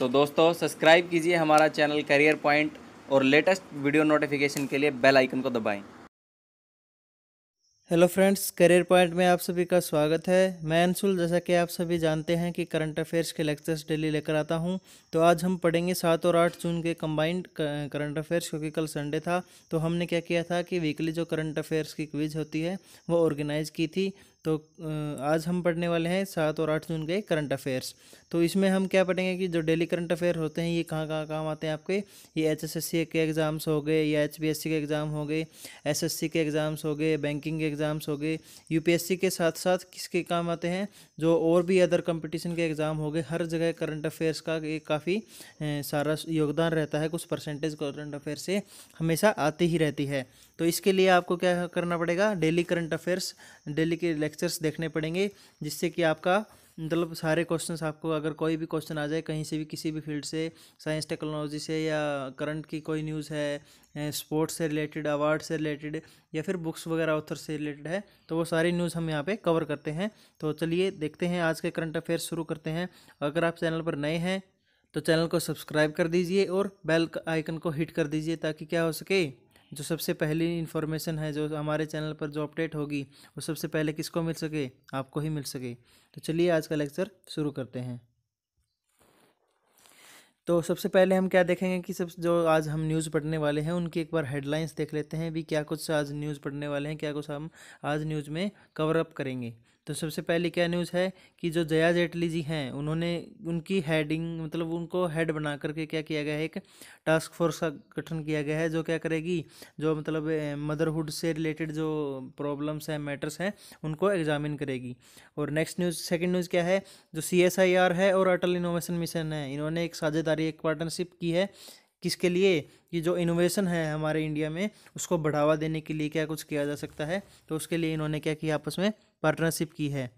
तो दोस्तों सब्सक्राइब कीजिए हमारा चैनल करियर पॉइंट और लेटेस्ट वीडियो नोटिफिकेशन के लिए बेल आइकन को दबाएं हेलो फ्रेंड्स करियर पॉइंट में आप सभी का स्वागत है मैं अंशुल जैसा कि आप सभी जानते हैं कि करंट अफेयर्स के लेक्चर्स डेली लेकर आता हूं तो आज हम पढ़ेंगे सात और आठ जून के कंबाइंड करंट अफेयर्स क्योंकि कल संडे था तो हमने क्या किया था कि वीकली जो करंट अफेयर्स की क्विज होती है वो ऑर्गेनाइज़ की थी तो आज हम पढ़ने वाले हैं सात और आठ जून के करंट अफेयर्स तो इसमें हम क्या पढ़ेंगे कि जो डेली करंट अफेयर होते हैं ये कहाँ कहाँ काम आते हैं आपके ये एच एस एस सी के एग्ज़ाम्स हो गए या एच पी एस सी के एग्ज़ाम हो गए एस एस सी के एग्ज़ाम्स हो गए बैंकिंग के एग्ज़ाम्स हो गए यू पी एस सी के साथ साथ किसके काम आते हैं जो और भी अदर कंपटीशन के एग्ज़ाम हो गए हर जगह करंट अफेयर्स का एक काफ़ी सारा योगदान रहता है कुछ परसेंटेज करंट अफेयर से हमेशा आती ही रहती है तो इसके लिए आपको क्या करना पड़ेगा डेली करंट अफेयर्स डेली के लेक्चर्स देखने पड़ेंगे जिससे कि आपका मतलब सारे क्वेश्चन आपको अगर कोई भी क्वेश्चन आ जाए कहीं से भी किसी भी फील्ड से साइंस टेक्नोलॉजी से या करंट की कोई न्यूज़ है स्पोर्ट्स से रिलेटेड अवार्ड से रिलेटेड या फिर बुक्स वगैरह ऑथर से रिलेटेड है तो वो सारी न्यूज़ हम यहाँ पे कवर करते हैं तो चलिए देखते हैं आज के करंट अफेयर्स शुरू करते हैं अगर आप चैनल पर नए हैं तो चैनल को सब्सक्राइब कर दीजिए और बेल आइकन को हिट कर दीजिए ताकि क्या हो सके जो सबसे पहली इन्फॉर्मेशन है जो हमारे चैनल पर जो अपडेट होगी वो सबसे पहले किसको मिल सके आपको ही मिल सके तो चलिए आज का लेक्चर शुरू करते हैं तो सबसे पहले हम क्या देखेंगे कि सब जो आज हम न्यूज़ पढ़ने वाले हैं उनकी एक बार हेडलाइंस देख लेते हैं भी क्या कुछ आज न्यूज़ पढ़ने वाले हैं क्या कुछ हम आज न्यूज़ में कवर अप करेंगे तो सबसे पहले क्या न्यूज़ है कि जो जया जेटली जी हैं उन्होंने उनकी हेडिंग मतलब उनको हेड बना करके क्या किया गया है एक टास्क फोर्स का गठन किया गया है जो क्या करेगी जो मतलब मदरहुड से रिलेटेड जो प्रॉब्लम्स हैं मैटर्स हैं उनको एग्जामिन करेगी और नेक्स्ट न्यूज़ सेकेंड न्यूज़ क्या है जो सी है और अटल इनोवेशन मिशन है इन्होंने एक साझेदारी एक पार्टनरशिप की है किसके लिए कि जो इनोवेशन है हमारे इंडिया में उसको बढ़ावा देने के लिए क्या कुछ किया जा सकता है तो उसके लिए इन्होंने क्या किया आपस में पार्टनरशिप की है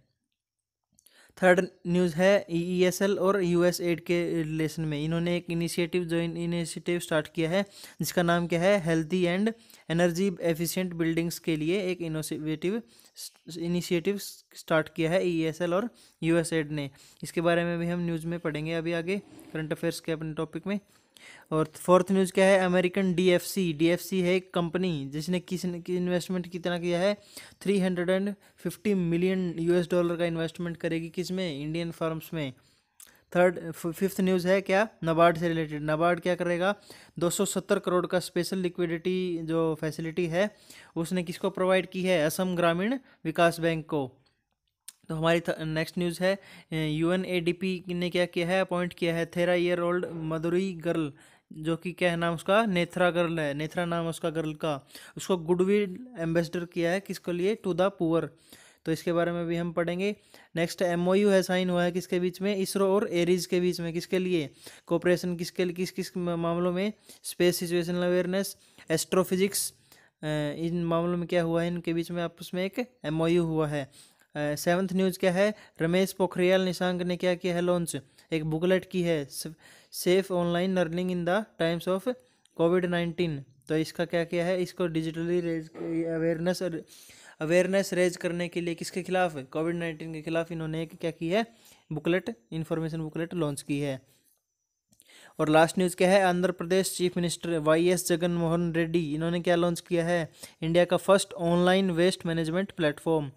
थर्ड न्यूज़ है ई e e और यू एस एड के रिलेशन में इन्होंने एक इनिशिएटिव जो इनिशिएटिव स्टार्ट किया है जिसका नाम क्या है healthy and energy efficient buildings के लिए एक इनोवेटिव इनिशिएटिव स्टार्ट किया है ई e और यू एस एड ने इसके बारे में भी हम न्यूज़ में पढ़ेंगे अभी आगे करंट अफेयर्स के अपने टॉपिक में और फोर्थ न्यूज़ क्या है अमेरिकन डीएफसी डीएफसी है एक कंपनी जिसने किस इन्वेस्टमेंट कितना किया है three hundred and fifty million US dollar का इन्वेस्टमेंट करेगी किस में इंडियन फर्म्स में थर्ड फिफ्थ न्यूज़ है क्या नबार्ड से रिलेटेड नबार्ड क्या करेगा दो सौ सत्तर करोड़ का स्पेशल लिक्विडिटी जो फैसिलिटी है उसने किसको प्रोवाइड की है असम ग्रामीण विकास बैंक को तो हमारी नेक्स्ट न्यूज़ है यू ने क्या किया है अपॉइंट किया है thirteen year old Madurai girl जो कि क्या है नाम उसका नेथरा गर्ल है नेथरा नाम उसका गर्ल का उसको गुडविल एम्बेसडर किया है किसके लिए टू द पुअर तो इसके बारे में भी हम पढ़ेंगे नेक्स्ट एम है साइन हुआ है किसके बीच में इसरो और एरीज के बीच में किसके लिए कोऑपरेशन किसके लिए किस किस मामलों में स्पेस सिचुएशनल अवेयरनेस एस्ट्रोफिजिक्स इन मामलों में क्या हुआ है इनके बीच में आपस में एक एम हुआ है सेवन्थ न्यूज़ क्या है रमेश पोखरियाल निशांक ने क्या किया है लॉन्च एक बुकलेट की है safe online learning in the times of COVID nineteen तो इसका क्या किया है इसको digitally raise awareness awareness raise करने के लिए किसके खिलाफ कोविड नाइन्टीन के खिलाफ इन्होंने क्या की है बुकलेट इन्फॉर्मेशन बुकलेट लॉन्च की है और लास्ट न्यूज़ क्या है Andhra Pradesh chief minister Y S Jagan Mohan Reddy इन्होंने क्या लॉन्च किया है इंडिया का first online waste management platform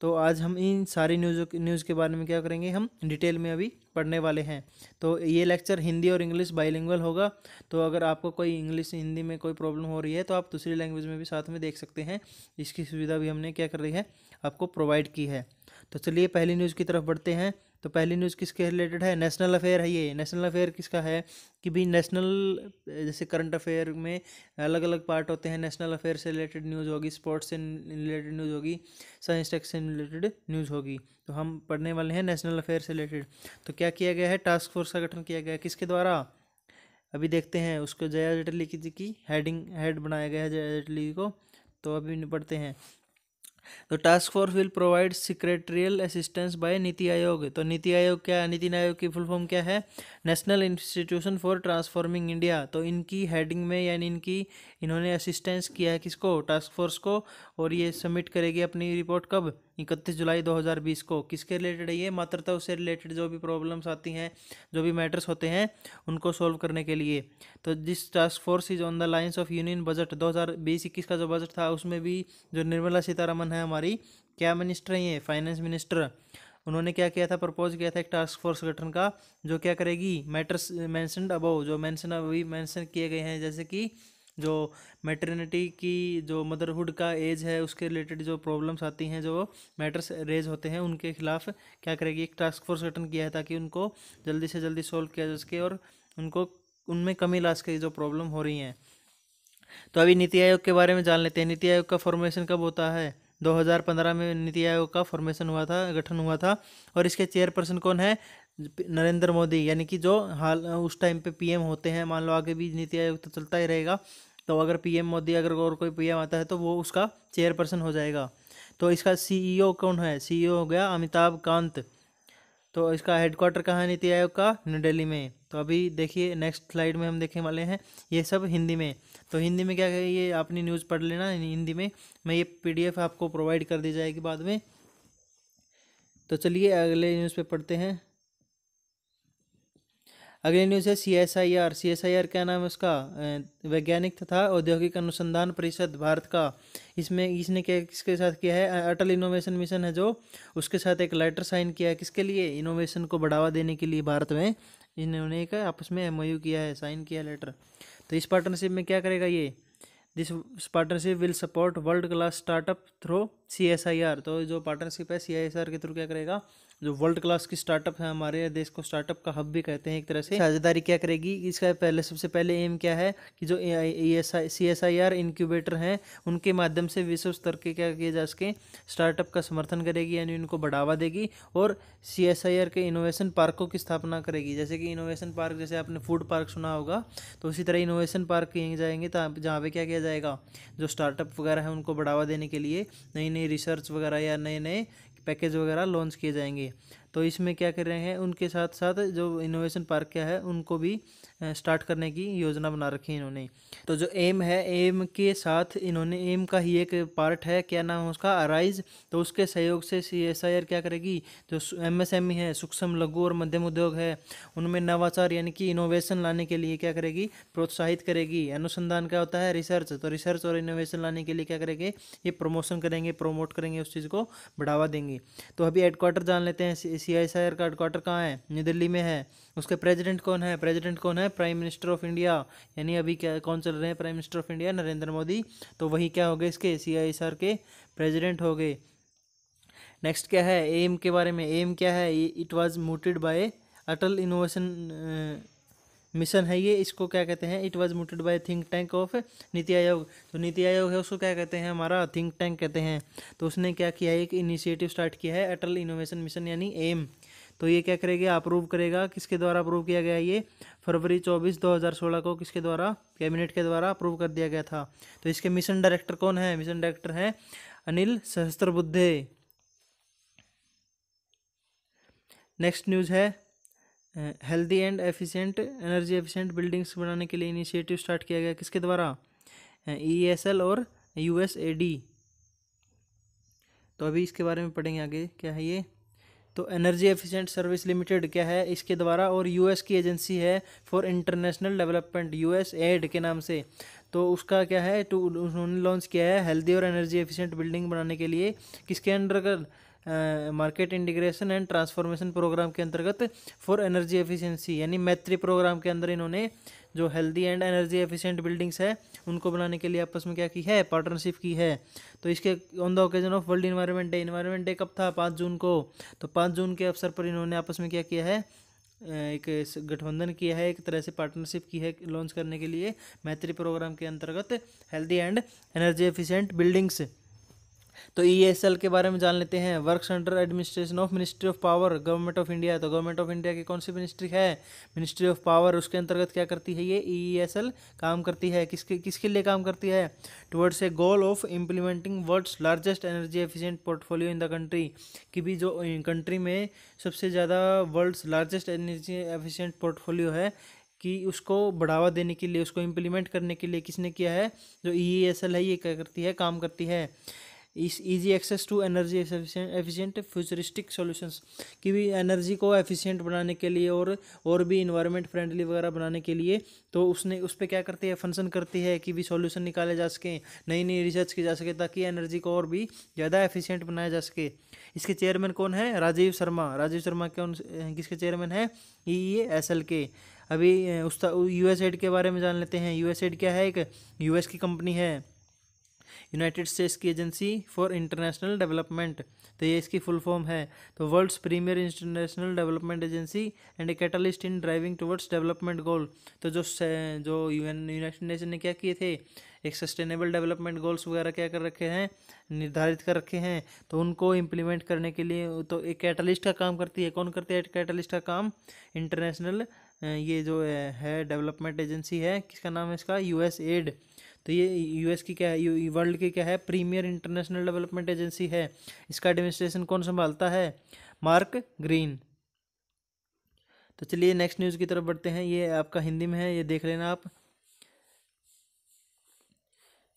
तो आज हम इन सारी न्यूज़ न्यूज़ के बारे में क्या करेंगे हम डिटेल में अभी पढ़ने वाले हैं तो ये लेक्चर हिंदी और इंग्लिश बाइलिंगुअल होगा तो अगर आपको कोई इंग्लिश हिंदी में कोई प्रॉब्लम हो रही है तो आप दूसरी लैंग्वेज में भी साथ में देख सकते हैं इसकी सुविधा भी हमने क्या कर रही है आपको प्रोवाइड की है तो चलिए पहली न्यूज़ की तरफ बढ़ते हैं तो पहली न्यूज़ किसके रिलेटेड है नेशनल अफेयर है ये नेशनल अफेयर किसका है कि भी नेशनल जैसे करंट अफेयर में अलग अलग पार्ट होते हैं नेशनल अफेयर से रिलेटेड न्यूज़ होगी स्पोर्ट्स से रिलेटेड न्यूज़ होगी साइंस टेक से रिलेटेड न्यूज़ होगी तो हम पढ़ने वाले हैं नेशनल अफेयर से रिलेटेड तो क्या किया गया है टास्क फोर्स का गठन किया गया है किसके द्वारा अभी देखते हैं उसको जया जेटली की हेडिंग हेड बनाया गया है जया जेटली को तो अभी पढ़ते हैं तो task force will provide secretarial assistance by NITI Aayog तो नीति आयोग क्या नीति आयोग की फुल फॉर्म क्या है national institution for transforming India तो इनकी हेडिंग में यानी इनकी इन्होंने असिस्टेंस किया है किसको टास्क फोर्स को और ये सबमिट करेगी अपनी रिपोर्ट कब इकतीस जुलाई 2020 को किसके रिलेटेड है ये मात्रता उससे रिलेटेड जो भी प्रॉब्लम्स आती हैं जो भी मैटर्स होते हैं उनको सॉल्व करने के लिए तो जिस task force is on the lines of union budget दो हज़ार का जो बजट था उसमें भी जो निर्मला सीतारामन है हमारी क्या मिनिस्टर हैं ये फाइनेंस मिनिस्टर उन्होंने क्या किया था प्रपोज किया था एक टास्क फोर्स गठन का जो क्या करेगी मैटर्स मैंसनड अबो जो मैंसन अभी मैंसन किए गए हैं जैसे कि जो मैटरनिटी की जो मदरहुड का एज है उसके रिलेटेड जो प्रॉब्लम्स आती हैं जो मैटर्स रेज होते हैं उनके खिलाफ क्या करेगी एक टास्क फोर्स गठन किया है ताकि उनको जल्दी से जल्दी सॉल्व किया जा सके और उनको उनमें कमी ला सके जो प्रॉब्लम हो रही हैं तो अभी नीति आयोग के बारे में जान लेते हैं नीति आयोग का फॉर्मेशन कब होता है 2015 में नीति आयोग का फॉर्मेशन हुआ था गठन हुआ था और इसके चेयरपर्सन कौन है नरेंद्र मोदी यानी कि जो हाल उस टाइम पे पीएम होते हैं मान लो आगे भी नीति आयोग तो चलता ही रहेगा तो अगर पीएम मोदी अगर और कोई पीएम आता है तो वो उसका चेयरपर्सन हो जाएगा तो इसका सीईओ e कौन है सीईओ e हो गया अमिताभ कांत तो इसका हेडक्वार्टर कहाँ है नीति आयोग का न्यू दिल्ली में तो अभी देखिए नेक्स्ट स्लाइड में हम देखने वाले हैं ये सब हिंदी में तो हिंदी में क्या है ये अपनी न्यूज़ पढ़ लेना हिंदी में मैं ये पी आपको प्रोवाइड कर दी जाएगी बाद में तो चलिए अगले न्यूज़ पे पढ़ते हैं अगली न्यूज़ है C S I R C S I R क्या नाम है उसका वैज्ञानिक तथा औद्योगिक अनुसंधान परिषद भारत का इसमें इसने क्या किसके साथ किया है अटल इनोवेशन मिशन है जो उसके साथ एक लेटर साइन किया है किसके लिए इनोवेशन को बढ़ावा देने के लिए भारत में इन्होंने एक आपस में एम किया है साइन किया लेटर तो इस पार्टनरशिप में क्या करेगा ये this partnership will support world class startup through C S I R तो जो पार्टनरशिप है सी आई एस आर के थ्रू क्या करेगा जो वर्ल्ड क्लास की स्टार्टअप है हमारे देश को स्टार्टअप का हब भी कहते हैं एक तरह से साझेदारी क्या करेगी इसका पहले सबसे पहले एम क्या है कि जो C S I R incubator हैं उनके माध्यम से विश्व स्तर के क्या किए जा सके स्टार्टअप का समर्थन करेगी यानी उनको बढ़ावा देगी और सी एस आई आर के इनोवेशन पार्कों की स्थापना करेगी जैसे कि इनोवेशन पार्क जैसे आपने फूड पार्क सुना होगा तो उसी तरह इनोवेशन पार्क किए जाएंगे जहाँ पर क्या किया जाएगा जो स्टार्टअप वगैरह हैं उनको बढ़ावा देने के लिए नई नई रिसर्च वगैरह या नए नए पैकेज वगैरह लॉन्च किए जाएंगे तो इसमें क्या कर रहे हैं उनके साथ साथ जो इनोवेशन पार्क क्या है उनको भी स्टार्ट करने की योजना बना रखी है इन्होंने तो जो एम है एम के साथ इन्होंने एम का ही एक पार्ट है क्या नाम है उसका अराइज तो उसके सहयोग से सी एस आई आर क्या करेगी जो एम एस एम ई है सूक्ष्म लघु और मध्यम उद्योग है उनमें नवाचार यानी कि इनोवेशन लाने के लिए क्या करेगी प्रोत्साहित करेगी अनुसंधान क्या होता है रिसर्च तो रिसर्च और इनोवेशन लाने के लिए क्या करेंगे ये प्रमोशन करेंगे प्रोमोट करेंगे उस चीज़ को बढ़ावा देंगे तो अभी हेडक्वार्टर जान लेते हैं सी एस आई आर का हेडक्वार्टर कहाँ है न्यू दिल्ली में है उसके प्रेसिडेंट कौन है प्रेसिडेंट कौन है प्राइम मिनिस्टर ऑफ इंडिया यानी अभी क्या कौन चल रहे हैं prime minister of India Narendra Modi तो वही क्या हो गए इसके सी आई एस आर के प्रेजिडेंट हो गए नेक्स्ट क्या है एम के बारे में एम क्या है it was mooted by Atal innovation mission है ये इसको क्या कहते हैं it was mooted by think tank of NITI Aayog तो नीति आयोग है उसको क्या कहते हैं हमारा थिंक टैंक कहते हैं तो उसने क्या किया है एक इनिशिएटिव स्टार्ट किया है अटल इनोवेशन मिशन यानी एम तो ये क्या करेगा अप्रूव करेगा किसके द्वारा अप्रूव किया गया ये फरवरी चौबीस दो हज़ार सोलह को किसके द्वारा कैबिनेट के द्वारा अप्रूव कर दिया गया था तो इसके मिशन डायरेक्टर कौन है मिशन डायरेक्टर है अनिल सहस्त्रबुद्धे नेक्स्ट न्यूज़ है healthy and efficient energy efficient buildings बनाने के लिए इनिशिएटिव स्टार्ट किया गया किसके द्वारा ईएसएल e और यूएसएडी तो अभी इसके बारे में पढ़ेंगे आगे क्या है ये तो एनर्जी एफिशिएंट सर्विस लिमिटेड क्या है इसके द्वारा और यूएस की एजेंसी है for international development US AID के नाम से तो उसका क्या है टू तो उन्होंने लॉन्च किया है हेल्दी और एनर्जी एफिशिएंट बिल्डिंग बनाने के लिए किसके अंतर्गत market integration and transformation programme के अंतर्गत फॉर एनर्जी एफिशिएंसी यानी मैत्री प्रोग्राम के अंदर इन्होंने जो healthy and energy efficient buildings है उनको बनाने के लिए आपस में क्या की है पार्टनरशिप की है तो इसके on the occasion of world environment day environment day कब था पाँच जून को तो पाँच जून के अवसर पर इन्होंने आपस में क्या किया है एक गठबंधन किया है एक तरह से पार्टनरशिप की है लॉन्च करने के लिए मैत्री प्रोग्राम के अंतर्गत healthy and energy efficient buildings तो ई e के बारे में जान लेते हैं works under administration of ministry of power government of India तो गवर्नमेंट ऑफ इंडिया की कौन सी मिनिस्ट्री है मिनिस्ट्री ऑफ पावर उसके अंतर्गत क्या करती है ये ई e काम करती है किसके किसके लिए काम करती है towards a goal of implementing world's largest energy efficient portfolio in the country कि भी जो कंट्री में सबसे ज़्यादा world's largest energy efficient portfolio है कि उसको बढ़ावा देने के लिए उसको इम्प्लीमेंट करने के लिए किसने किया है जो ई e है ये क्या करती है काम करती है इस easy access to energy efficient futuristic solutions कि भी एनर्जी को एफिशिएंट बनाने के लिए और और भी इन्वायरमेंट फ्रेंडली वगैरह बनाने के लिए तो उसने उस पर क्या करती है फंक्शन करती है कि भी सॉल्यूशन निकाले जा सके नई नई रिसर्च की जा सके ताकि एनर्जी को और भी ज़्यादा एफिशियंट बनाया जा सके इसके चेयरमैन कौन है राजीव शर्मा राजीव शर्मा कौन किसके चेयरमैन है ई एस एल के अभी उस एड के बारे में जान लेते हैं यू एस एड क्या है एक यू एस की कंपनी है यूनाइटेड स्टेट्स की एजेंसी फॉर इंटरनेशनल डेवलपमेंट तो ये इसकी फुल फॉर्म है तो world's premier international development agency and a catalyst in driving towards development goal तो जो जो यूएन यूनाइटेड नेशन ने क्या किए थे एक सस्टेनेबल डेवलपमेंट गोल्स वगैरह क्या कर रखे हैं निर्धारित कर रखे हैं तो उनको इम्प्लीमेंट करने के लिए तो एक कैटलिस्ट का काम करती है कौन करती है कैटलिस्ट का काम इंटरनेशनल ये जो है डेवलपमेंट एजेंसी है किसका नाम है इसका यूएस एड तो ये यूएस की क्या है वर्ल्ड की क्या है प्रीमियर इंटरनेशनल डेवलपमेंट एजेंसी है इसका एडमिनिस्ट्रेशन कौन संभालता है मार्क ग्रीन तो चलिए नेक्स्ट न्यूज़ की तरफ बढ़ते हैं ये आपका हिंदी में है ये देख लेना आप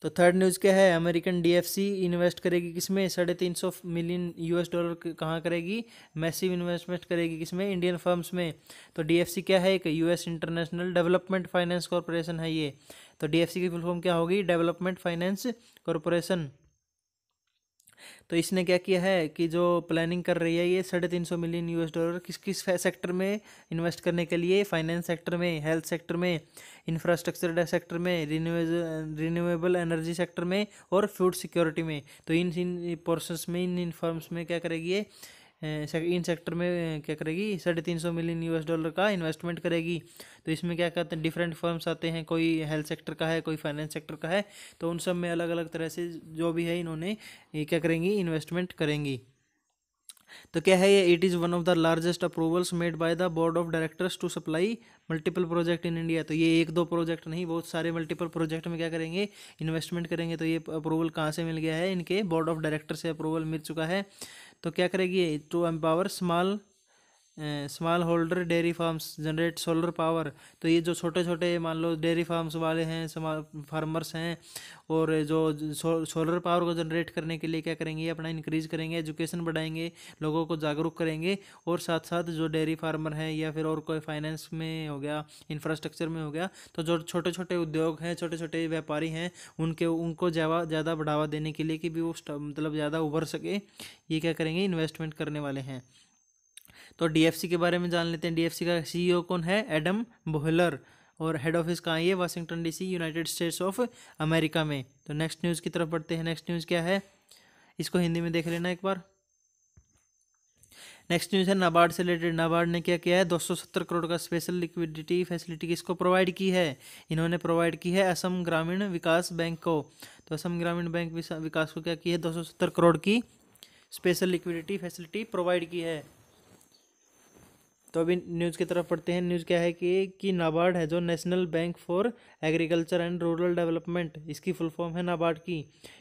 तो थर्ड न्यूज़ क्या है अमेरिकन डीएफसी इन्वेस्ट करेगी किसमें साढ़े तीन सौ मिलियन यूएस डॉलर कहाँ करेगी मैसिव इन्वेस्टमेंट करेगी किसमें इंडियन फर्म्स में तो डीएफसी क्या है एक US international development finance corporation है ये तो डीएफसी की फुल फॉर्म क्या होगी डेवलपमेंट फाइनेंस कॉरपोरेशन तो इसने क्या किया है कि जो प्लानिंग कर रही है ये साढ़े तीन सौ मिलियन यूएस डॉलर किस किस सेक्टर में इन्वेस्ट करने के लिए फाइनेंस सेक्टर में हेल्थ सेक्टर में इंफ्रास्ट्रक्चर सेक्टर में रिन्यूएबल एनर्जी सेक्टर में और फूड सिक्योरिटी में तो इन इन पोर्सन्स में इन इन फर्म्स में क्या करेगी ये इन सेक्टर में क्या करेगी साढ़े तीन सौ मिलियन यूएस डॉलर का इन्वेस्टमेंट करेगी तो इसमें क्या कहते हैं डिफरेंट फर्म्स आते हैं कोई हेल्थ सेक्टर का है कोई फाइनेंस सेक्टर का है तो उन सब में अलग अलग तरह से जो भी है इन्होंने क्या करेंगी इन्वेस्टमेंट करेंगी तो क्या है ये it is one of the largest approvals made by the board of directors to supply multiple project in India तो ये एक दो प्रोजेक्ट नहीं बहुत सारे मल्टीपल प्रोजेक्ट में क्या करेंगे इन्वेस्टमेंट करेंगे तो ये अप्रूवल कहाँ से मिल गया है इनके बोर्ड ऑफ डायरेक्टर से अप्रूवल मिल चुका है तो क्या करेगी to empower small small holder dairy farms generate solar power तो ये जो छोटे छोटे मान लो डेयरी फार्म्स वाले हैं फार्मर्स हैं और जो सो, सोलर पावर को जनरेट करने के लिए क्या करेंगे अपना इंक्रीज करेंगे एजुकेशन बढ़ाएंगे लोगों को जागरूक करेंगे और साथ साथ जो डेयरी फार्मर हैं या फिर और कोई फाइनेंस में हो गया इंफ्रास्ट्रक्चर में हो गया तो जो छोटे छोटे उद्योग हैं छोटे छोटे व्यापारी हैं उनके उनको ज़्यादा ज़्यादा बढ़ावा देने के लिए कि भी वो मतलब ज़्यादा उभर सके ये क्या करेंगे इन्वेस्टमेंट करने वाले हैं तो डीएफसी के बारे में जान लेते हैं डीएफसी का सीईओ e कौन है एडम बोहलर और हेड ऑफिस कहाँ ये Washington DC United States of America में तो नेक्स्ट न्यूज़ की तरफ बढ़ते हैं नेक्स्ट न्यूज़ क्या है इसको हिंदी में देख लेना एक बार नेक्स्ट न्यूज़ है नाबार्ड से रिलेटेड नाबार्ड ने क्या किया है 270 करोड़ का स्पेशल लिक्विडिटी फैसिलिटी किसको प्रोवाइड की है इन्होंने प्रोवाइड की है असम ग्रामीण विकास बैंक को तो असम ग्रामीण बैंक विकास को क्या की है 270 करोड़ की स्पेशल लिक्विडिटी फैसिलिटी प्रोवाइड की है तो अभी न्यूज़ की तरफ पढ़ते हैं न्यूज़ क्या है कि कि नाबार्ड है जो national bank for agriculture and rural development इसकी फुल फॉर्म है नाबार्ड की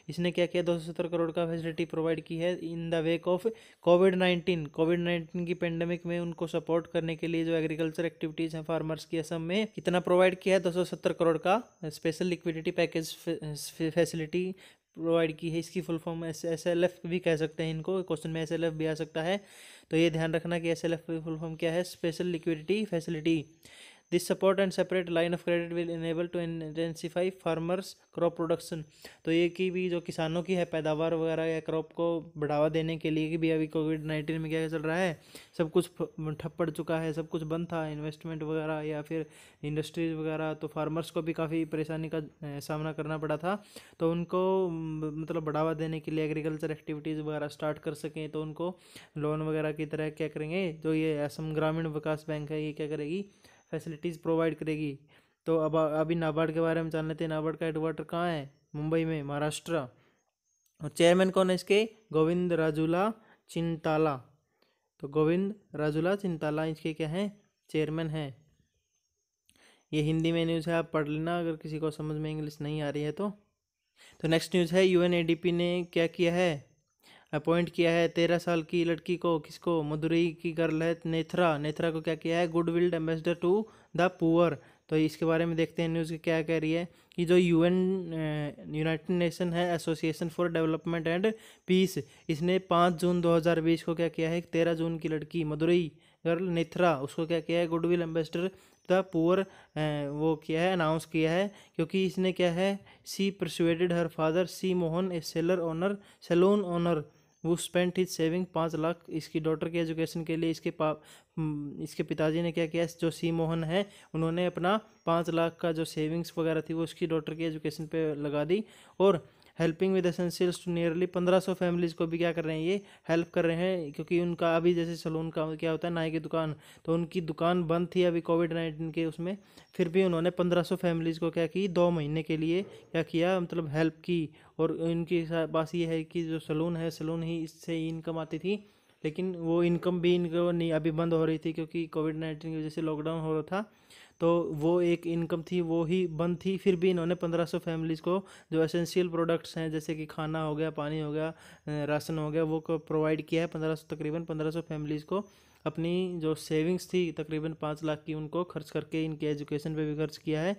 इसने क्या किया दो सौ सत्तर करोड़ का फैसिलिटी प्रोवाइड की है in the wake of COVID nineteen COVID nineteen की पेंडेमिक में उनको सपोर्ट करने के लिए जो एग्रीकल्चर एक्टिविटीज़ हैं फार्मर्स की असम में कितना प्रोवाइड किया है दो करोड़ का special liquidity package facility provide की है इसकी full form S S L F भी कह सकते हैं इनको क्वेश्चन में एस एल एफ भी आ सकता है तो ये ध्यान रखना कि एस एल एफ की फुल फॉर्म क्या है special liquidity facility this support and separate line of credit will enable to intensify farmers crop production तो ये कि भी जो किसानों की है पैदावार वगैरह या क्रॉप को बढ़ावा देने के लिए कि भी अभी कोविड नाइन्टीन में क्या चल रहा है सब कुछ ठप पड़ चुका है सब कुछ बंद था इन्वेस्टमेंट वगैरह या फिर इंडस्ट्रीज वगैरह तो फार्मर्स को भी काफ़ी परेशानी का सामना करना पड़ा था तो उनको मतलब बढ़ावा देने के लिए एग्रीकल्चर एक्टिविटीज़ वगैरह स्टार्ट कर सकें तो उनको लोन वगैरह की तरह क्या करेंगे जो ये असम ग्रामीण विकास बैंक है ये क्या करेगी फैसिलिटीज़ प्रोवाइड करेगी तो अब अभी नाबार्ड के बारे में जान लेते हैं नाबार्ड का हेडवाटर कहाँ है मुंबई में महाराष्ट्र और चेयरमैन कौन है इसके गोविंद राजूला चिंताला तो गोविंद राजूला चिंताला इसके क्या हैं चेयरमैन हैं ये हिंदी में न्यूज़ है आप पढ़ लेना अगर किसी को समझ में इंग्लिश नहीं आ रही है तो तो नेक्स्ट न्यूज़ है यूएनएडीपी ने क्या किया है अपॉइंट किया है तेरह साल की लड़की को किसको मदुरई की गर्ल है नेथरा नेथरा को क्या किया है विल्ड एम्बेसडर टू द पुअर तो इसके बारे में देखते हैं न्यूज़ क्या कह रही है कि जो यूएन यूनाइटेड नेशन है association for development and peace इसने पाँच जून 2020 को क्या किया है तेरह जून की लड़की मदुरई गर्ल नेथरा उसको क्या किया है गुडविल एम्बेसडर द पुअर वो किया है अनाउंस किया है क्योंकि इसने क्या है she persuaded her father C Mohan a seller owner saloon owner वो स्पेंट हिज सेविंग पाँच लाख इसकी डॉटर के एजुकेशन के लिए इसके पा हम्म, इसके पिताजी ने क्या किया जो सी मोहन है उन्होंने अपना पाँच लाख का जो सेविंग्स वगैरह थी वो उसकी डॉटर की एजुकेशन पे लगा दी और helping with essentials to nearly पंद्रह सौ फैमिलीज़ को भी क्या कर रहे हैं ये हेल्प कर रहे हैं क्योंकि उनका अभी जैसे सलून का क्या होता है नाई की दुकान तो उनकी दुकान बंद थी अभी कोविड नाइन्टीन के उसमें फिर भी उन्होंने पंद्रह सौ फैमिलीज़ को क्या की दो महीने के लिए क्या किया मतलब हेल्प की और उनकी पास ये है कि जो सलून है सलून ही इससे ही इनकम आती थी लेकिन वो इनकम भी इनको नहीं अभी बंद हो रही थी क्योंकि कोविड नाइन्टीन की वजह से लॉकडाउन हो रहा था तो वो एक इनकम थी वो ही बंद थी फिर भी इन्होंने पंद्रह सौ फैमिलीज़ को जो एसेंशियल प्रोडक्ट्स हैं जैसे कि खाना हो गया पानी हो गया राशन हो गया वो प्रोवाइड किया है पंद्रह सौ तकरीबन पंद्रह सौ फैमिलीज़ को अपनी जो सेविंग्स थी तकरीबन पाँच लाख की उनको खर्च करके इनके एजुकेशन पे भी खर्च किया है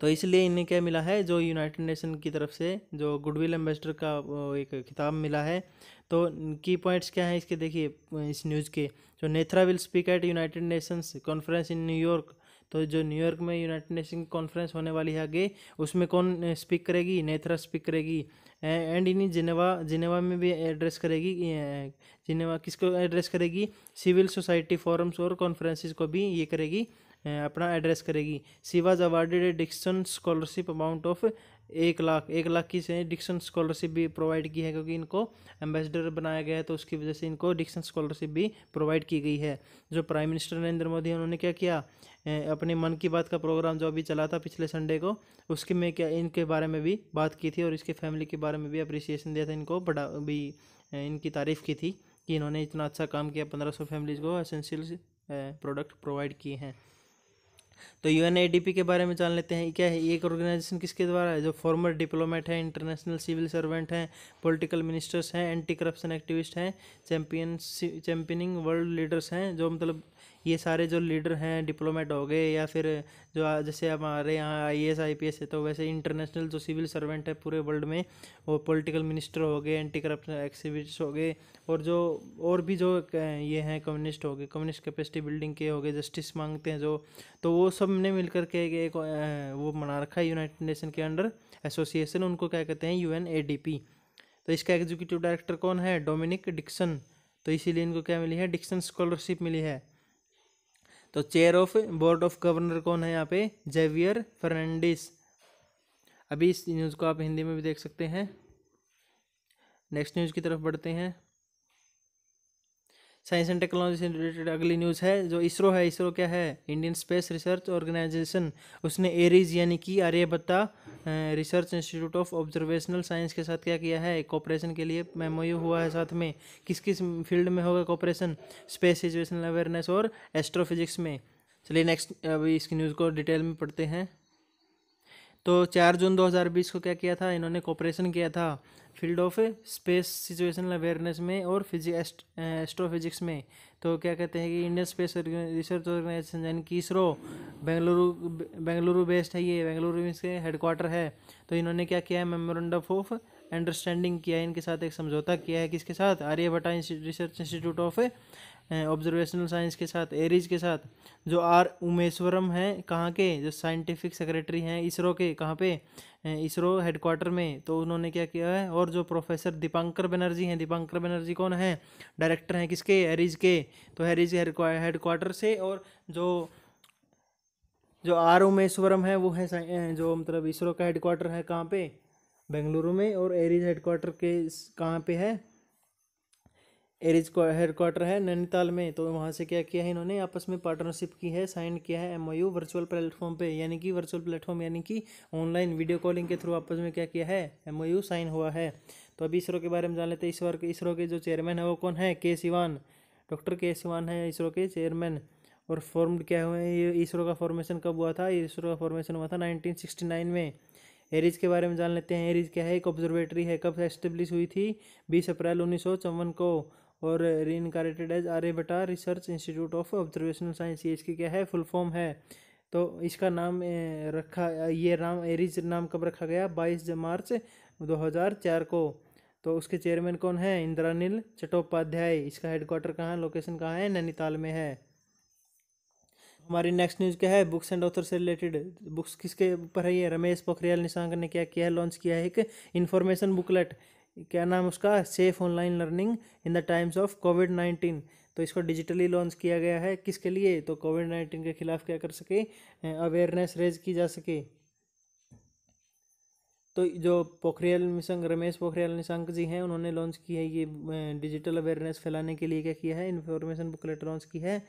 तो इसलिए इन्हें क्या मिला है जो यूनाइटेड नेशन की तरफ से जो गुडविल एम्बेसडर का एक खिताब मिला है तो की पॉइंट्स क्या हैं इसके देखिए इस न्यूज़ के जो Nethra will speak at United Nations conference in New York तो जो न्यूयॉर्क में यूनाइटेड नेशन कॉन्फ्रेंस होने वाली है आगे उसमें कौन स्पीक करेगी नेथरा स्पीक करेगी एंड इन जिनेवा जिनेवा में भी एड्रेस करेगी जिनेवा किसको एड्रेस करेगी सिविल सोसाइटी फोरम्स और कॉन्फ्रेंसिस को भी ये करेगी अपना एड्रेस करेगी she awarded a Dixon scholarship amount of एक लाख एक लाख की से डिक्सन स्कॉलरशिप भी प्रोवाइड की है क्योंकि इनको एम्बेसडर बनाया गया है तो उसकी वजह से इनको डिक्सन स्कॉलरशिप भी प्रोवाइड की गई है जो प्राइम मिनिस्टर नरेंद्र मोदी उन्होंने क्या किया अपने मन की बात का प्रोग्राम जो अभी चला था पिछले संडे को उसके में क्या इनके बारे में भी बात की थी और इसके फैमिली के बारे में भी अप्रिसिएशन दिया था इनको बड़ा भी इनकी तारीफ़ की थी कि इन्होंने इतना अच्छा काम किया पंद्रह सौ फैमिलीज़ को असेंशियल प्रोडक्ट प्रोवाइड किए हैं तो यू के बारे में जान लेते हैं क्या है एक ऑर्गेनाइजेशन किसके द्वारा है जो फॉर्मर डिप्लोमेट है इंटरनेशनल सिविल सर्वेंट हैं पॉलिटिकल मिनिस्टर्स हैं एंटी करप्शन एक्टिविस्ट हैं चैम्पियन चैम्पियनिंग वर्ल्ड लीडर्स हैं जो मतलब ये सारे जो लीडर हैं डिप्लोमेट हो गए या फिर जो जैसे हमारे यहाँ I S I P S है तो वैसे इंटरनेशनल जो सिविल सर्वेंट है पूरे वर्ल्ड में वो पॉलिटिकल मिनिस्टर हो गए एंटी करप्शन एक्टिविस्ट हो गए और जो और भी जो ये हैं कम्युनिस्ट हो गए कम्युनिस्ट कैपेसिटी बिल्डिंग के हो गए जस्टिस मांगते हैं जो तो वो सब ने मिल के एक वो मना रखा है यूनाइटेड नेशन के अंडर एसोसिएशन उनको क्या कहते हैं U N A D P तो इसका एग्जीक्यूटिव डायरेक्टर कौन है डोमिनिक डिक्सन तो इसीलिए इनको क्या मिली है डिक्सन स्कॉलरशिप मिली है तो chair of board of governor कौन है यहाँ पे जेवियर फर्नांडिस अभी इस न्यूज़ को आप हिंदी में भी देख सकते हैं नेक्स्ट न्यूज़ की तरफ बढ़ते हैं साइंस एंड टेक्नोलॉजी से रिलेटेड अगली न्यूज़ है जो इसरो है इसरो क्या है इंडियन स्पेस रिसर्च ऑर्गेनाइजेशन उसने एरीज यानी कि Aryabhatta research institute of observational science के साथ क्या किया है कॉपरेशन के लिए मेमो हुआ है साथ में किस किस फील्ड में होगा कॉपरेशन स्पेस सिचुएशनल अवेयरनेस और एस्ट्रोफिजिक्स में चलिए नेक्स्ट अभी इसकी न्यूज़ को डिटेल में पढ़ते हैं तो चार जून 2020 को क्या किया था इन्होंने कॉपरेशन किया था field of space situational awareness में और फिजिक एस्ट्रोफिजिक्स में तो क्या कहते हैं कि इंडियन स्पेस रिसर्च ऑर्गेनाइजेशन यानी कि इसरो बेंगलुरु बेंगलुरु बेस्ड है ये बेंगलुरु में इसके हेडक्वार्टर है तो इन्होंने क्या किया है मेमोरेंडम ऑफ अंडरस्टैंडिंग किया है इनके साथ एक समझौता किया है किसके साथ Aryabhatta research institute of observational science के साथ एरीज के साथ जो आर उमेश्वरम हैं कहाँ के जो साइंटिफिक सेक्रेटरी हैं इसरो के कहाँ पे इसरो हेडक्वार्टर में तो उन्होंने क्या किया है और जो प्रोफेसर दीपांकर बनर्जी हैं दीपांकर बनर्जी कौन है डायरेक्टर हैं किसके एरीज के तो एरीज हेडक्वार्टर से और जो जो आर उमेश्वरम है वो है जो मतलब इसरो का हेडक्वार्टर है कहाँ पे बेंगलुरु में और एरीज हेडक्वार्टर के कहाँ पे है एरिज हेडक्वार्टर है नैनीताल में तो वहाँ से क्या किया है इन्होंने आपस में पार्टनरशिप की है साइन किया है एमओयू वर्चुअल प्लेटफॉर्म पे यानी कि वर्चुअल प्लेटफॉर्म यानी कि ऑनलाइन वीडियो कॉलिंग के थ्रू आपस में क्या किया है एमओयू साइन हुआ है तो अभी इसरो के बारे में जान लेते हैं इस वर्ग इसरो के जो चेयरमैन है वो कौन है के सिवान डॉक्टर के सिवान है इसरो के चेयरमैन और फॉर्म्ड क्या हुए हैं ये इसरो का फॉर्मेशन कब हुआ था इसरो का फॉर्मेशन हुआ था नाइनटीन सिक्सटी नाइन में एरिज के बारे में जान लेते हैं एरिज क्या है एक ऑब्जर्वेटरी है कब एस्टेब्लिश हुई थी बीस अप्रैल उन्नीस सौ चौवन को और re incorporated as Aryabhatta research institute of observational science ये इसकी क्या है फुल फॉर्म है तो इसका नाम रखा ये नाम एरिज नाम कब रखा गया बाईस मार्च दो हज़ार चार को तो उसके चेयरमैन कौन है इंद्रानिल चट्टोपाध्याय इसका हेडक्वार्टर कहाँ है लोकेशन कहाँ है नैनीताल में है हमारी नेक्स्ट न्यूज़ क्या है बुक्स एंड ऑथर से रिलेटेड बुक्स किसके ऊपर है ये रमेश पोखरियाल निशांक ने क्या किया है लॉन्च किया है एक इन्फॉर्मेशन बुकलेट क्या नाम उसका safe online learning in the times of COVID nineteen तो इसको डिजिटली लॉन्च किया गया है किसके लिए तो कोविड नाइन्टीन के खिलाफ क्या कर सके अवेयरनेस रेज की जा सके तो जो पोखरियाल निशंक रमेश पोखरियाल निशंक जी हैं उन्होंने लॉन्च की है ये डिजिटल अवेयरनेस फैलाने के लिए क्या किया है इन्फॉर्मेशन बुकलेट लॉन्च की है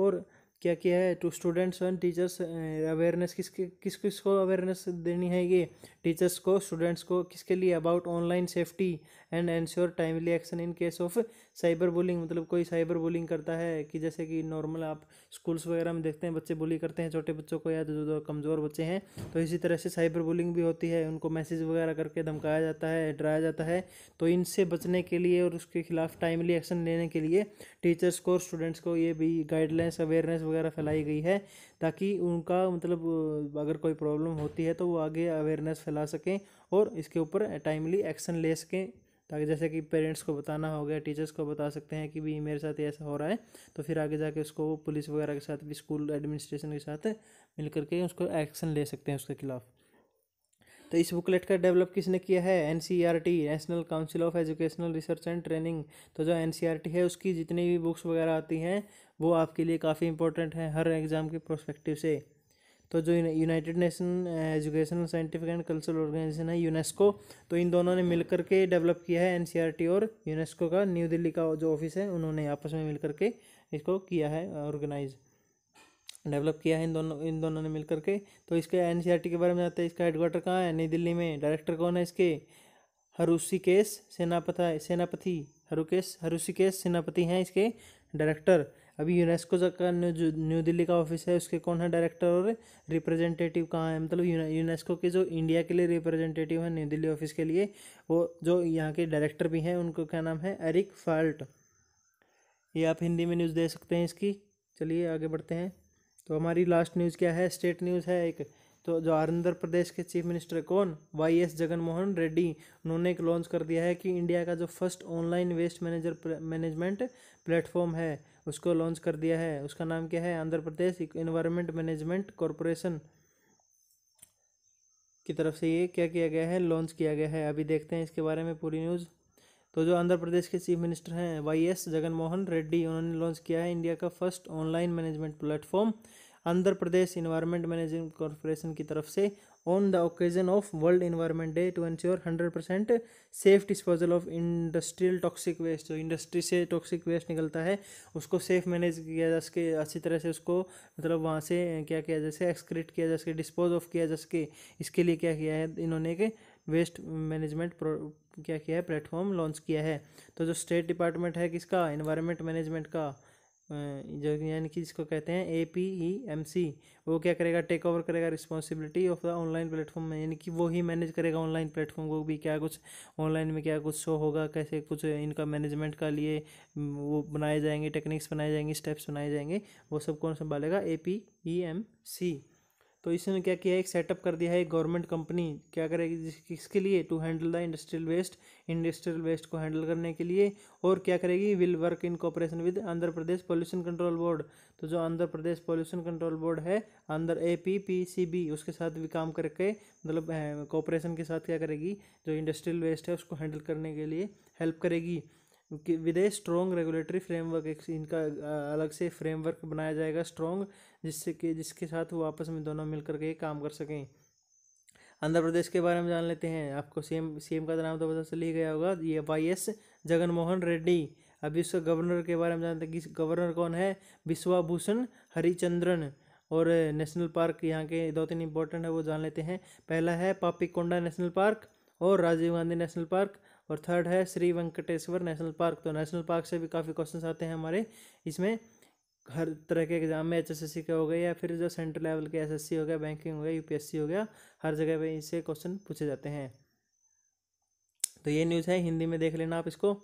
और क्या किया है to students and teachers awareness किस किस किस को अवेयरनेस देनी है ये टीचर्स को स्टूडेंट्स को किसके लिए about online safety and ensure timely action in case of cyber bullying मतलब कोई साइबर बुलिंग करता है कि जैसे कि नॉर्मल आप स्कूल्स वगैरह में देखते हैं बच्चे बुली करते हैं छोटे बच्चों को या जो जो कमज़ोर बच्चे हैं तो इसी तरह से साइबर बुलिंग भी होती है उनको मैसेज वगैरह करके धमकाया जाता है डराया जाता है तो इनसे बचने के लिए और उसके खिलाफ टाइमली एक्शन लेने के लिए टीचर्स को और स्टूडेंट्स को ये भी गाइडलाइंस अवेयरनेस वगैरह फैलाई गई है ताकि उनका मतलब अगर कोई प्रॉब्लम होती है तो वो आगे अवेयरनेस फैला सकें और इसके ऊपर टाइमली एक्शन ले सकें ताकि जैसे कि पेरेंट्स को बताना हो गया टीचर्स को बता सकते हैं कि भी मेरे साथ ऐसा हो रहा है तो फिर आगे जाके उसको पुलिस वगैरह के साथ भी स्कूल एडमिनिस्ट्रेशन के साथ मिल करके उसको एक्शन ले सकते हैं उसके खिलाफ तो इस बुकलेट का डेवलप किसने किया है N C R T national council of educational research and training तो जो एन सी आर टी है उसकी जितनी भी बुक्स वगैरह आती हैं वो आपके लिए काफ़ी इंपॉर्टेंट हैं हर एग्ज़ाम के प्रोस्पेक्टिव से तो जो united nation educational scientific and cultural organisation है यूनेस्को तो इन दोनों ने मिलकर के डेवलप किया है एनसीईआरटी e और यूनेस्को का न्यू दिल्ली का जो ऑफिस है उन्होंने आपस में मिलकर के इसको किया है ऑर्गेनाइज eh, डेवलप किया है इन दोनों इन दोनों ने मिलकर के तो इसके एन e के बारे में जाते हैं इसका हेडक्वार्टर कहाँ है नई दिल्ली में डायरेक्टर कौन है इसके हरुषिकेश सेनापथा सेनापति हरुकेश हरुषिकेश सेनापति हैं इसके डायरेक्टर अभी यूनेस्को का जो न्यू दिल्ली का ऑफिस है उसके कौन है डायरेक्टर और रिप्रेजेंटेटिव कहाँ है मतलब यूनेस्को के जो इंडिया के लिए रिप्रेजेंटेटिव है न्यू दिल्ली ऑफिस के लिए वो जो यहाँ के डायरेक्टर भी हैं उनको क्या नाम है एरिक फाल्ट ये आप हिंदी में न्यूज़ दे सकते हैं इसकी चलिए आगे बढ़ते हैं तो हमारी लास्ट न्यूज़ क्या है स्टेट न्यूज़ है एक तो जो आंध्र प्रदेश के चीफ मिनिस्टर कौन वाई एस जगनमोहन रेड्डी उन्होंने एक लॉन्च कर दिया है कि इंडिया का जो first online waste manager management platform है उसको लॉन्च कर दिया है उसका नाम क्या है Andhra Pradesh environment management corporation की तरफ से ये क्या किया गया है लॉन्च किया गया है अभी देखते हैं इसके बारे में पूरी न्यूज़ तो जो आंध्र प्रदेश के चीफ मिनिस्टर हैं वाई एस जगनमोहन रेड्डी उन्होंने लॉन्च किया है इंडिया का first online management platform Andhra Pradesh environment managing corporation की तरफ से on the occasion of world environment day to ensure hundred percent safe disposal of industrial toxic waste जो इंडस्ट्री से टॉक्सिक वेस्ट निकलता है उसको सेफ मैनेज किया जा सके अच्छी तरह से उसको मतलब वहाँ से क्या किया जा सके एक्सक्रीट किया जा सके डिस्पोज ऑफ किया जा सके इसके लिए क्या किया है इन्होंने के वेस्ट मैनेजमेंट क्या किया है प्लेटफॉर्म लॉन्च किया है तो जो स्टेट डिपार्टमेंट है किसका इन्वायरमेंट मैनेजमेंट का जो यानी कि जिसको कहते हैं A P E M C वो क्या करेगा टेक ओवर करेगा responsibility of the online platform में यानी कि वो ही मैनेज करेगा ऑनलाइन प्लेटफॉर्म को भी क्या कुछ ऑनलाइन में क्या कुछ शो होगा कैसे कुछ इनका मैनेजमेंट का लिए वो बनाए जाएंगे टेक्निक्स बनाए जाएंगे स्टेप्स बनाए जाएंगे वो सब कौन संभालेगा A P E M C तो इसने क्या किया एक सेटअप कर दिया है एक गवर्नमेंट कंपनी क्या करेगी किसके लिए to handle the industrial waste industrial waste को हैंडल करने के लिए और क्या करेगी will work in cooperation with Andhra Pradesh pollution control board तो जो Andhra Pradesh pollution control board है Andhra A P P C B उसके साथ भी काम करके मतलब कॉपरेशन के साथ क्या करेगी जो इंडस्ट्रियल वेस्ट है उसको हैंडल करने के लिए हेल्प करेगी विदेश with a strong regulatory framework एक इनका अलग से फ्रेमवर्क बनाया जाएगा स्ट्रॉन्ग जिससे कि जिसके साथ वो आपस में दोनों मिल करके काम कर सकें आंध्र प्रदेश के बारे में जान लेते हैं आपको सीएम सीएम का तो नाम तो पता चल ही गया होगा ये वाई एस जगनमोहन रेड्डी अभी उसका गवर्नर के बारे में जानते हैं कि गवर्नर कौन है विश्वाभूषण हरिचंद्रन और नेशनल पार्क यहाँ के दो तीन इंपॉर्टेंट है वो जान लेते हैं पहला है पापी नेशनल पार्क और राजीव गांधी नेशनल पार्क और थर्ड है श्री वेंकटेश्वर नेशनल पार्क तो नेशनल पार्क से भी काफ़ी क्वेश्चन आते हैं हमारे इसमें हर तरह के एग्ज़ाम में एचएसएससी का हो गया या फिर जो सेंट्रल लेवल के एसएससी हो गया बैंकिंग हो गया यूपीएससी हो गया हर जगह पे इससे क्वेश्चन पूछे जाते हैं तो ये न्यूज़ है हिंदी में देख लेना आप इसको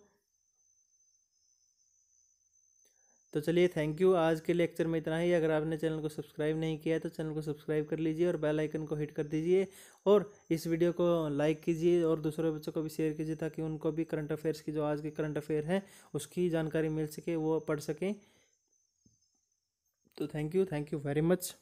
तो चलिए थैंक यू आज के लेक्चर में इतना ही अगर आपने चैनल को सब्सक्राइब नहीं किया है तो चैनल को सब्सक्राइब कर लीजिए और बेल आइकन को हिट कर दीजिए और इस वीडियो को लाइक कीजिए और दूसरे बच्चों को भी शेयर कीजिए ताकि उनको भी करंट अफेयर्स की जो आज के करंट अफेयर हैं उसकी जानकारी मिल सके वो पढ़ सकें तो thank you thank you very much